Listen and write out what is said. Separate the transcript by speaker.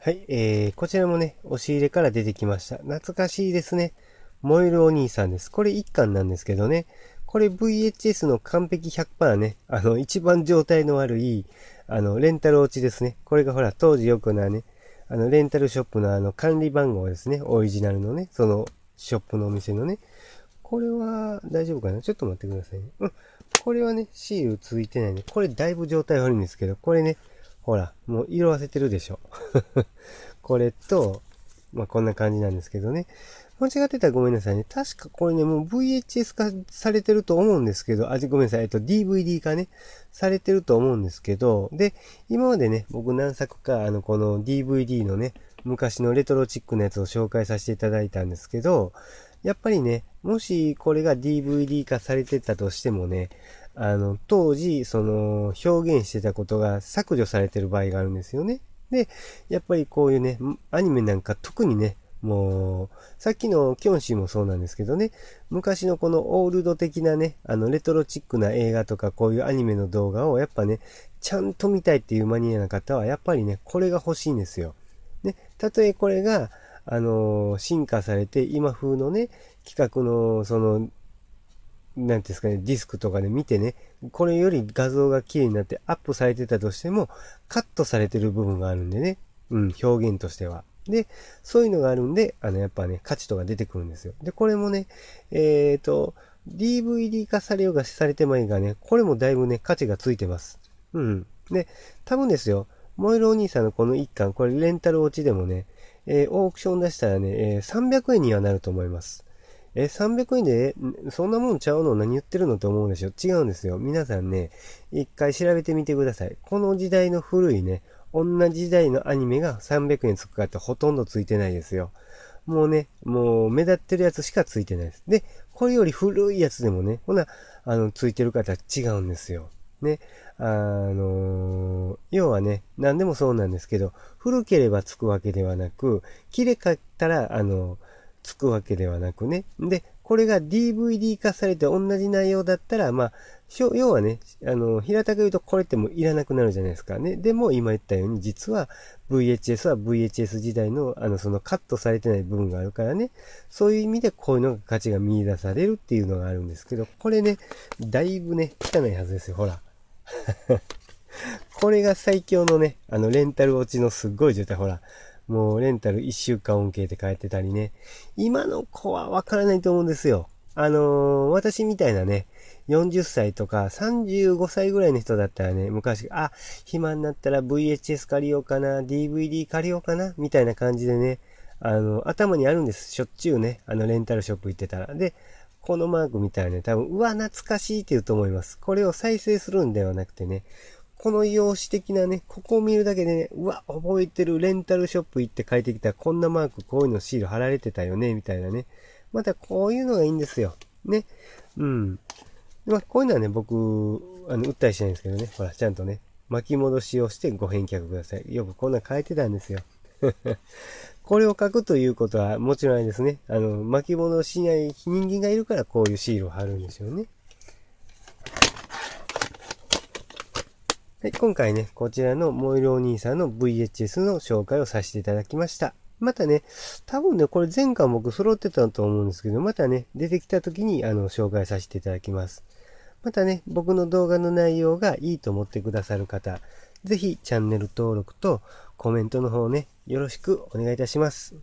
Speaker 1: はい、えー、こちらもね、押し入れから出てきました。懐かしいですね。燃えるお兄さんです。これ1巻なんですけどね。これ VHS の完璧100%ね、あの、一番状態の悪い、あの、レンタル落ちですね。これがほら、当時よくなね、あの、レンタルショップのあの、管理番号ですね。オリジナルのね、その、ショップのお店のね。これは、大丈夫かなちょっと待ってくださいね。うん。これはね、シールついてないね。これだいぶ状態悪いんですけど、これね、ほら、もう色あせてるでしょ。これと、まあ、こんな感じなんですけどね。間違ってたらごめんなさいね。確かこれね、もう VHS 化されてると思うんですけど、あ、ごめんなさい、えっと DVD 化ね、されてると思うんですけど、で、今までね、僕何作か、あの、この DVD のね、昔のレトロチックなやつを紹介させていただいたんですけど、やっぱりね、もしこれが DVD 化されてたとしてもね、あの、当時、その、表現してたことが削除されてる場合があるんですよね。で、やっぱりこういうね、アニメなんか特にね、もう、さっきのキョンシーもそうなんですけどね、昔のこのオールド的なね、あの、レトロチックな映画とかこういうアニメの動画をやっぱね、ちゃんと見たいっていうマニアな方は、やっぱりね、これが欲しいんですよ。ね、たとえこれが、あのー、進化されて、今風のね、企画の、その、なんですかね、ディスクとかで見てね、これより画像が綺麗になってアップされてたとしても、カットされてる部分があるんでね、うん、表現としては。で、そういうのがあるんで、あの、やっぱね、価値とか出てくるんですよ。で、これもね、えっ、ー、と、DVD 化されようがされてもいいがね、これもだいぶね、価値がついてます。うん。で、多分ですよ、燃えるお兄さんのこの1巻、これレンタル落ちでもね、えー、オークション出したらね、えー、300円にはなると思います。え、300円で、そんなもんちゃうの何言ってるのと思うでしょ違うんですよ。皆さんね、一回調べてみてください。この時代の古いね、同じ時代のアニメが300円つくかってほとんどついてないですよ。もうね、もう目立ってるやつしかついてないです。で、これより古いやつでもね、ほな、あの、ついてる方違うんですよ。ね、あのー、要はね、何でもそうなんですけど、古ければつくわけではなく、切れかったら、あのーつくわけではなくね。で、これが DVD 化されて同じ内容だったら、まあ、要はね、あの、平たく言うとこれってもういらなくなるじゃないですかね。でも今言ったように、実は VHS は VHS 時代の、あの、そのカットされてない部分があるからね。そういう意味でこういうのが価値が見出されるっていうのがあるんですけど、これね、だいぶね、汚いはずですよ、ほら。これが最強のね、あの、レンタル落ちのすっごい状態、ほら。もうレンタル1週間恩恵って書いてたりね。今の子はわからないと思うんですよ。あのー、私みたいなね、40歳とか35歳ぐらいの人だったらね、昔、あ、暇になったら VHS 借りようかな、DVD 借りようかな、みたいな感じでね、あの、頭にあるんです。しょっちゅうね、あの、レンタルショップ行ってたら。で、このマークみたいね、多分、うわ、懐かしいって言うと思います。これを再生するんではなくてね、この用紙的なね、ここを見るだけでね、うわ、覚えてる、レンタルショップ行って帰ってきたら、こんなマーク、こういうのシール貼られてたよね、みたいなね。また、こういうのがいいんですよ。ね。うん。まあ、こういうのはね、僕、あの、訴ったりしないんですけどね。ほら、ちゃんとね、巻き戻しをしてご返却ください。よくこんなん書いてたんですよ。これを書くということはもちろんあれですね。あの、巻き戻しない人間がいるからこういうシールを貼るんですよね。はい、今回ね、こちらのモイるお兄さんの VHS の紹介をさせていただきました。またね、多分ね、これ前回僕揃ってたと思うんですけど、またね、出てきた時にあの紹介させていただきます。またね、僕の動画の内容がいいと思ってくださる方、ぜひチャンネル登録とコメントの方ね、よろしくお願いいたします。